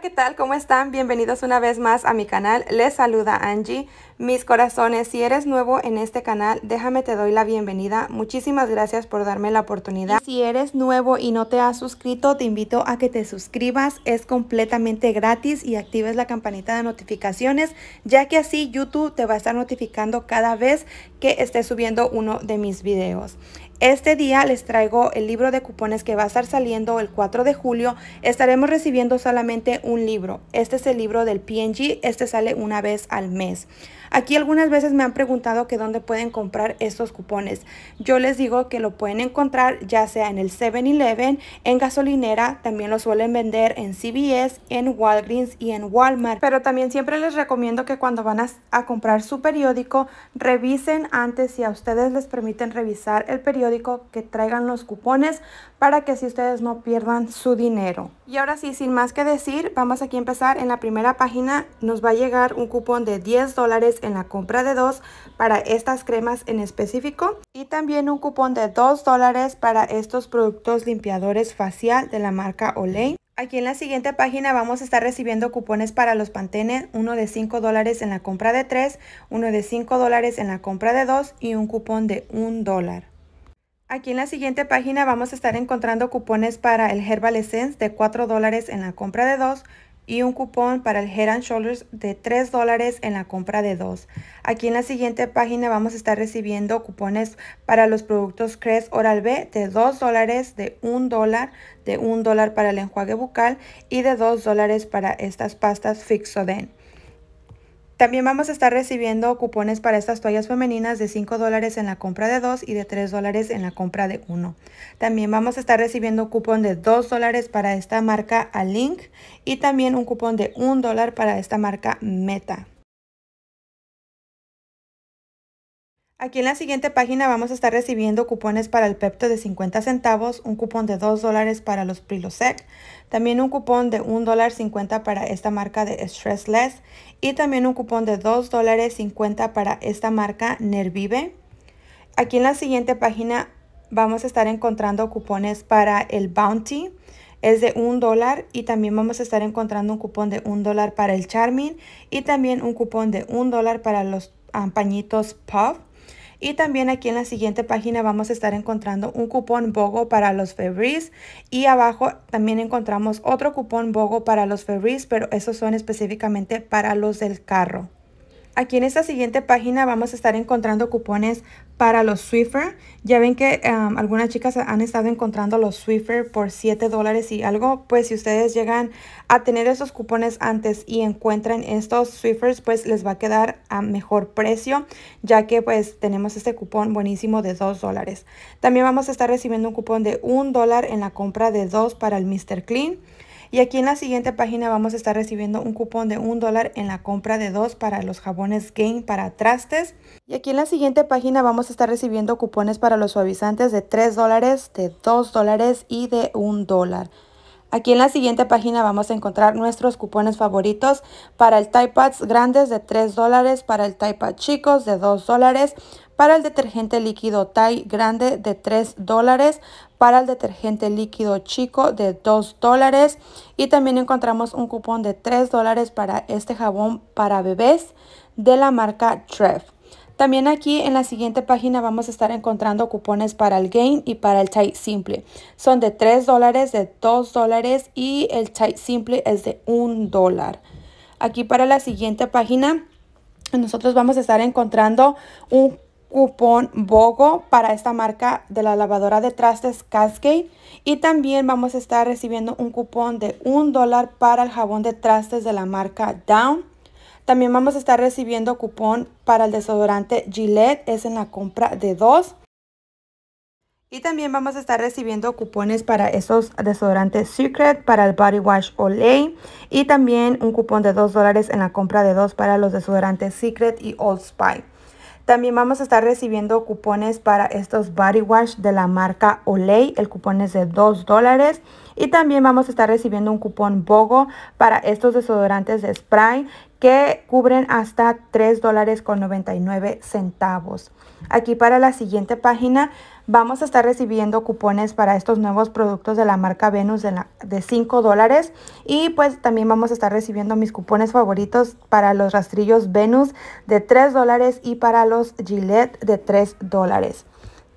¿qué tal? ¿Cómo están? Bienvenidos una vez más a mi canal. Les saluda Angie. Mis corazones, si eres nuevo en este canal, déjame te doy la bienvenida. Muchísimas gracias por darme la oportunidad. si eres nuevo y no te has suscrito, te invito a que te suscribas. Es completamente gratis y actives la campanita de notificaciones, ya que así YouTube te va a estar notificando cada vez que esté subiendo uno de mis videos. Este día les traigo el libro de cupones que va a estar saliendo el 4 de julio. Estaremos recibiendo solamente un libro. Este es el libro del PNG. Este sale una vez al mes. Aquí algunas veces me han preguntado que dónde pueden comprar estos cupones. Yo les digo que lo pueden encontrar ya sea en el 7-Eleven, en gasolinera, también lo suelen vender en CVS, en Walgreens y en Walmart. Pero también siempre les recomiendo que cuando van a comprar su periódico, revisen antes si a ustedes les permiten revisar el periódico que traigan los cupones para que así ustedes no pierdan su dinero. Y ahora sí, sin más que decir, vamos aquí a empezar. En la primera página nos va a llegar un cupón de 10 dólares en la compra de dos para estas cremas en específico y también un cupón de 2 dólares para estos productos limpiadores facial de la marca Olay. Aquí en la siguiente página vamos a estar recibiendo cupones para los pantenes, uno de 5 dólares en la compra de 3, uno de 5 dólares en la compra de 2 y un cupón de 1 dólar. Aquí en la siguiente página vamos a estar encontrando cupones para el Herbal Essence de 4 dólares en la compra de 2 y un cupón para el Head Shoulders de 3 dólares en la compra de 2. Aquí en la siguiente página vamos a estar recibiendo cupones para los productos Crest Oral B de 2 dólares, de 1 dólar, de 1 dólar para el enjuague bucal y de 2 dólares para estas pastas Fixoden. También vamos a estar recibiendo cupones para estas toallas femeninas de 5 dólares en la compra de 2 y de 3 dólares en la compra de 1. También vamos a estar recibiendo cupón de 2 dólares para esta marca Alink y también un cupón de 1 dólar para esta marca Meta. Aquí en la siguiente página vamos a estar recibiendo cupones para el Pepto de 50 centavos, un cupón de 2 dólares para los Prilosec, también un cupón de 1 dólar para esta marca de Stressless y también un cupón de 2 dólares para esta marca Nervive. Aquí en la siguiente página vamos a estar encontrando cupones para el Bounty, es de 1 dólar y también vamos a estar encontrando un cupón de 1 dólar para el Charmin y también un cupón de 1 dólar para los ah, pañitos Puff. Y también aquí en la siguiente página vamos a estar encontrando un cupón BOGO para los Febreze Y abajo también encontramos otro cupón BOGO para los Febreze, pero esos son específicamente para los del carro. Aquí en esta siguiente página vamos a estar encontrando cupones para los Swiffer. Ya ven que um, algunas chicas han estado encontrando los Swiffer por 7 dólares y algo. Pues si ustedes llegan a tener esos cupones antes y encuentran estos Swiffers, pues les va a quedar a mejor precio, ya que pues tenemos este cupón buenísimo de 2 dólares. También vamos a estar recibiendo un cupón de 1 dólar en la compra de 2 para el Mr. Clean. Y aquí en la siguiente página vamos a estar recibiendo un cupón de un dólar en la compra de dos para los jabones Gain para trastes. Y aquí en la siguiente página vamos a estar recibiendo cupones para los suavizantes de 3 dólares, de 2 dólares y de 1 dólar. Aquí en la siguiente página vamos a encontrar nuestros cupones favoritos para el Tide grandes de 3 dólares, para el Tide chicos de 2 dólares, para el detergente líquido Thai grande de 3 dólares, para el detergente líquido chico de 2 dólares y también encontramos un cupón de 3 dólares para este jabón para bebés de la marca Trev. También aquí en la siguiente página vamos a estar encontrando cupones para el Gain y para el Thai Simple. Son de 3 dólares, de 2 dólares y el Thai Simple es de 1 dólar. Aquí para la siguiente página nosotros vamos a estar encontrando un cupón BOGO para esta marca de la lavadora de trastes Cascade y también vamos a estar recibiendo un cupón de un dólar para el jabón de trastes de la marca Down. También vamos a estar recibiendo cupón para el desodorante Gillette, es en la compra de dos. Y también vamos a estar recibiendo cupones para esos desodorantes Secret, para el Body Wash Olay y también un cupón de 2 dólares en la compra de dos para los desodorantes Secret y Old Spice. También vamos a estar recibiendo cupones para estos body wash de la marca Olay. El cupón es de 2 dólares. Y también vamos a estar recibiendo un cupón BOGO para estos desodorantes de spray que cubren hasta 3 dólares con 99 centavos. Aquí para la siguiente página vamos a estar recibiendo cupones para estos nuevos productos de la marca Venus de, 5 dólares. Y pues también vamos a estar recibiendo mis cupones favoritos para los rastrillos Venus de 3 dólares y para los Gillette de 3 dólares.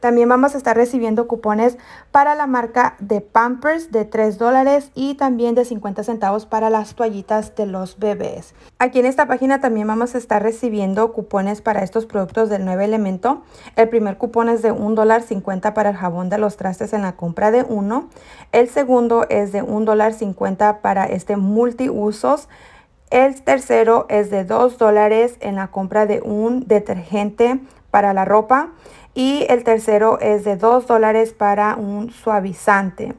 También vamos a estar recibiendo cupones para la marca de Pampers de 3 dólares y también de 50 centavos para las toallitas de los bebés. Aquí en esta página también vamos a estar recibiendo cupones para estos productos del 9 elemento. El primer cupón es de $1.50 para el jabón de los trastes en la compra de uno. El segundo es de $1.50 para este multiusos. El tercero es de $2 en la compra de un detergente para la ropa y el tercero es de 2 dólares para un suavizante.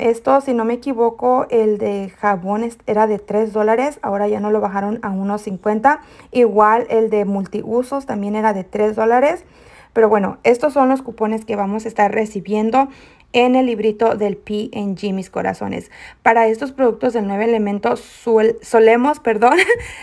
esto, si no me equivoco, el de jabón era de 3 dólares, ahora ya no lo bajaron a 1.50. Igual el de multiusos también era de 3 dólares. Pero bueno, estos son los cupones que vamos a estar recibiendo en el librito del en mis corazones. Para estos productos del 9 elementos solemos, perdón,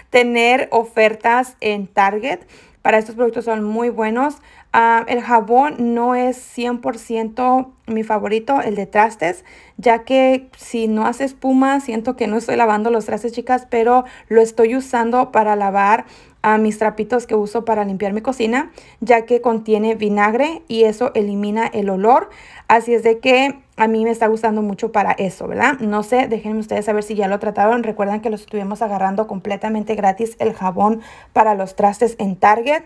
tener ofertas en Target. Para estos productos son muy buenos. Ah, el jabón no es 100% mi favorito, el de trastes, ya que si no hace espuma, siento que no estoy lavando los trastes, chicas, pero lo estoy usando para lavar a mis trapitos que uso para limpiar mi cocina, ya que contiene vinagre y eso elimina el olor. Así es de que a mí me está gustando mucho para eso, ¿verdad? No sé, déjenme ustedes saber si ya lo trataron. Recuerden que lo estuvimos agarrando completamente gratis el jabón para los trastes en Target.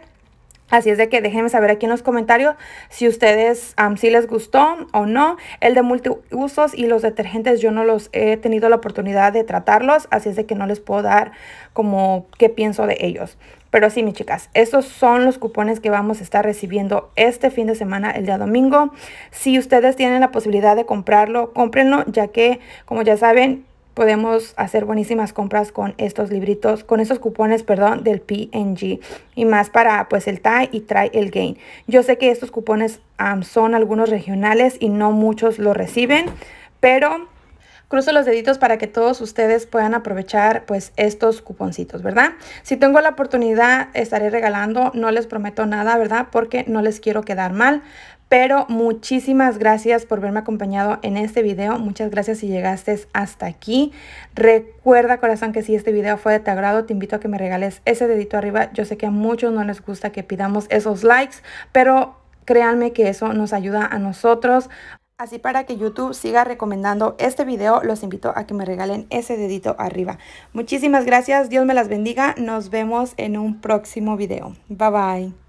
Así es de que déjenme saber aquí en los comentarios si ustedes sí les gustó o no. El de multiusos y los detergentes yo no los he tenido la oportunidad de tratarlos, así es de que no les puedo dar como qué pienso de ellos. Pero sí, mis chicas, estos son los cupones que vamos a estar recibiendo este fin de semana, el día domingo. Si ustedes tienen la posibilidad de comprarlo, cómprenlo, ya que, como ya saben, podemos hacer buenísimas compras con estos libritos, con estos cupones, perdón, del PNG y más para pues el tie y try el Gain. Yo sé que estos cupones son algunos regionales y no muchos lo reciben, pero cruzo los deditos para que todos ustedes puedan aprovechar pues estos cuponcitos, ¿verdad? Si tengo la oportunidad estaré regalando, no les prometo nada, ¿verdad? Porque no les quiero quedar mal, pero muchísimas gracias por verme acompañado en este video. Muchas gracias si llegaste hasta aquí. Recuerda, corazón, que si este video fue de tu agrado, te invito a que me regales ese dedito arriba. Yo sé que a muchos no les gusta que pidamos esos likes, pero créanme que eso nos ayuda a nosotros. Así para que YouTube siga recomendando este video, los invito a que me regalen ese dedito arriba. Muchísimas gracias, Dios me las bendiga. Nos vemos en un próximo video. Bye bye.